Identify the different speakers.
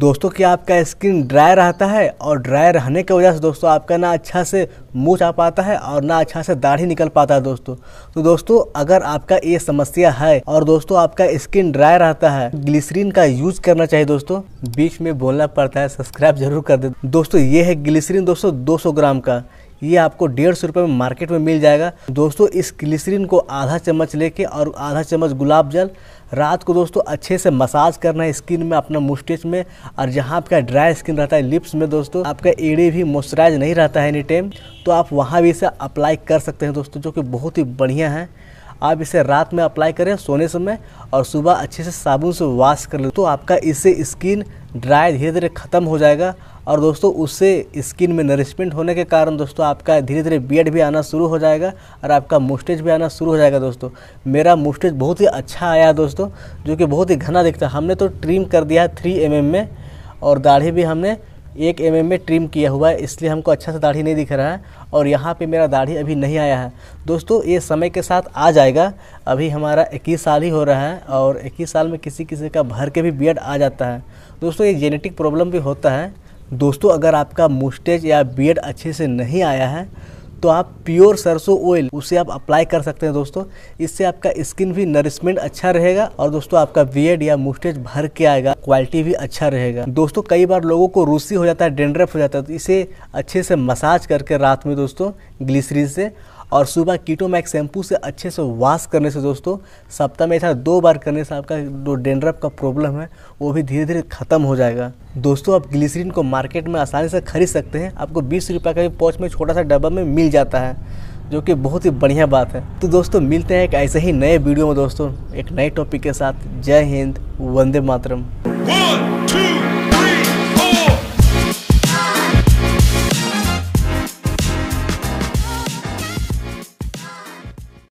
Speaker 1: दोस्तों कि आपका स्किन ड्राई रहता है और ड्राई रहने की वजह से दोस्तों आपका ना अच्छा से मूछ आ पाता है और ना अच्छा से दाढ़ी निकल पाता है दोस्तों तो दोस्तों अगर आपका ये समस्या है और दोस्तों आपका स्किन ड्राई रहता है ग्लिसरीन का यूज करना चाहिए दोस्तों बीच में बोलना पड़ता है सब्सक्राइब जरूर कर दे दोस्तों ये है ग्लिसरीन दोस्तों 200 ग्राम का ये आपको डेढ़ सौ रुपये में मार्केट में मिल जाएगा दोस्तों इस ग्लिसरीन को आधा चम्मच लेके और आधा चम्मच गुलाब जल रात को दोस्तों अच्छे से मसाज करना है स्किन में अपना मुस्टेज में और जहाँ आपका ड्राई स्किन रहता है लिप्स में दोस्तों आपका एडी भी मॉइस्चराइज नहीं रहता है एनी टाइम तो आप वहाँ भी इसे अप्लाई कर सकते हैं दोस्तों जो कि बहुत ही बढ़िया है आप इसे रात में अप्लाई करें सोने समय और सुबह अच्छे से साबुन से वॉश कर लें तो आपका इससे स्किन ड्राई धीरे धीरे ख़त्म हो जाएगा और दोस्तों उससे स्किन में नरिशमेंट होने के कारण दोस्तों आपका धीरे धीरे बियड भी आना शुरू हो जाएगा और आपका मुस्टेज भी आना शुरू हो जाएगा दोस्तों मेरा मुस्टेज बहुत ही अच्छा आया दोस्तों जो कि बहुत ही घना दिखता है हमने तो ट्रिम कर दिया है थ्री एम mm में और दाढ़ी भी हमने एक एम में ट्रिम किया हुआ है इसलिए हमको अच्छा सा दाढ़ी नहीं दिख रहा है और यहाँ पे मेरा दाढ़ी अभी नहीं आया है दोस्तों ये समय के साथ आ जाएगा अभी हमारा इक्कीस साल ही हो रहा है और इक्कीस साल में किसी किसी का भर के भी बियड आ जाता है दोस्तों ये जेनेटिक प्रॉब्लम भी होता है दोस्तों अगर आपका मुस्टेज या बियड अच्छे से नहीं आया है तो आप प्योर सरसों ऑयल उसे आप अप्लाई कर सकते हैं दोस्तों इससे आपका स्किन भी नरिशमेंट अच्छा रहेगा और दोस्तों आपका बियड या मुस्टेज भर के आएगा क्वालिटी भी अच्छा रहेगा दोस्तों कई बार लोगों को रूसी हो जाता है डेंड्रफ हो जाता है तो इसे अच्छे से मसाज करके रात में दोस्तों ग्लिसरीन से और सुबह कीटोमैक शैम्पू से अच्छे से वॉश करने से दोस्तों सप्ताह में ऐसा दो बार करने से आपका जो डेंड्रप का प्रॉब्लम है वो भी धीरे धीरे ख़त्म हो जाएगा दोस्तों आप ग्लिसरीन को मार्केट में आसानी से खरीद सकते हैं आपको बीस रुपये का भी पॉच में छोटा सा डब्बा में मिल जाता है जो कि बहुत ही बढ़िया बात है तो दोस्तों मिलते हैं एक ऐसे ही नए वीडियो में दोस्तों एक नए टॉपिक के साथ जय हिंद वंदे मातरम One, two,